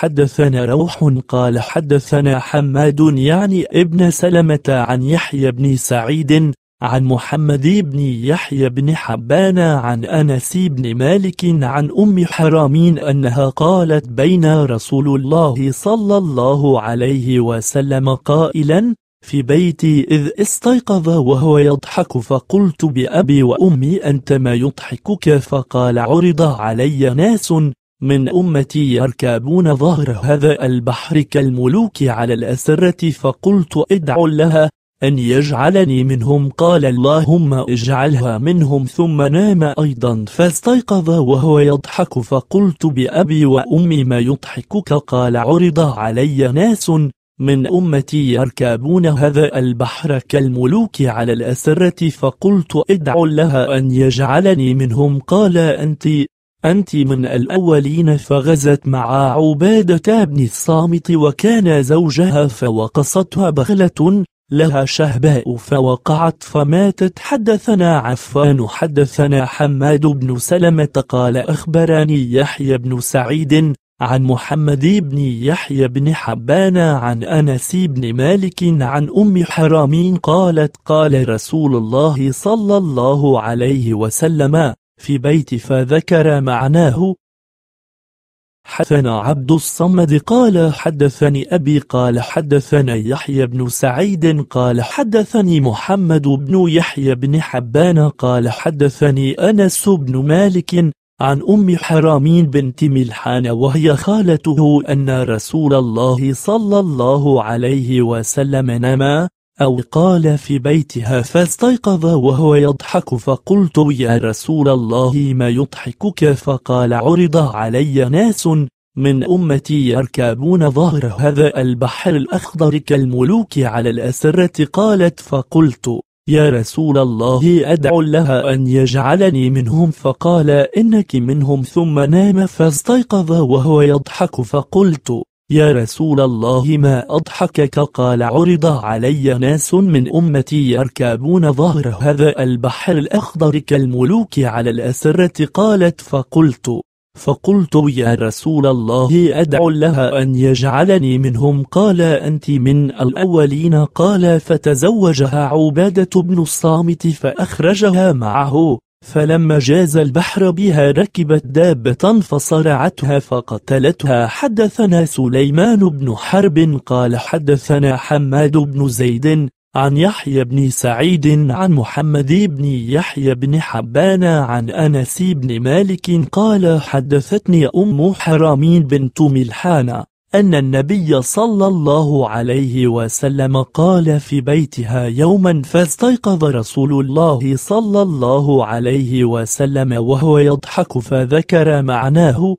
حدثنا روح قال حدثنا حماد يعني ابن سلمة عن يحيى بن سعيد عن محمد بن يحيى بن حبان عن أنس بن مالك عن أم حرامين أنها قالت بين رسول الله صلى الله عليه وسلم قائلا في بيتي إذ استيقظ وهو يضحك فقلت بأبي وأمي أنت ما يضحكك فقال عرض علي ناس من أمتي يركبون ظهر هذا البحر كالملوك على الأسرة فقلت ادعوا لها أن يجعلني منهم قال اللهم اجعلها منهم ثم نام أيضا فاستيقظ وهو يضحك فقلت بأبي وأمي ما يضحكك قال عرض علي ناس من أمتي يركبون هذا البحر كالملوك على الأسرة فقلت ادعوا لها أن يجعلني منهم قال أنت أنت من الأولين فغزت مع عبادة بن الصامت وكان زوجها فوقصتها بغلة لها شهباء فوقعت فماتت حدثنا عفان حدثنا حماد بن سلمة قال أخبرني يحيى بن سعيد عن محمد بن يحيى بن حبان عن أنس بن مالك عن أم حرامين قالت قال رسول الله صلى الله عليه وسلم في بيت فذكر معناه حدثنا عبد الصمد قال حدثني أبي قال حدثني يحيى بن سعيد قال حدثني محمد بن يحيى بن حبان قال حدثني أنس بن مالك عن أم حرامين بنت ملحان وهي خالته أن رسول الله صلى الله عليه وسلم نما أو قال في بيتها فاستيقظ وهو يضحك فقلت يا رسول الله ما يضحكك فقال عرض علي ناس من أمتي يركبون ظهر هذا البحر الأخضر كالملوك على الأسرة قالت فقلت يا رسول الله أدع لها أن يجعلني منهم فقال إنك منهم ثم نام فاستيقظ وهو يضحك فقلت يا رسول الله ما أضحكك قال عرض علي ناس من أمتي يركبون ظهر هذا البحر الأخضر كالملوك على الأسرة قالت فقلت فقلت يا رسول الله أدعو لها أن يجعلني منهم قال أنت من الأولين قال فتزوجها عبادة بن الصامت فأخرجها معه فلما جاز البحر بها ركبت دابة فصرعتها فقتلتها حدثنا سليمان بن حرب قال حدثنا حماد بن زيد عن يحيى بن سعيد عن محمد بن يحيى بن حبان عن أنس بن مالك قال حدثتني أم حرامين بنت ملحانة أن النبي صلى الله عليه وسلم قال في بيتها يوما فاستيقظ رسول الله صلى الله عليه وسلم وهو يضحك فذكر معناه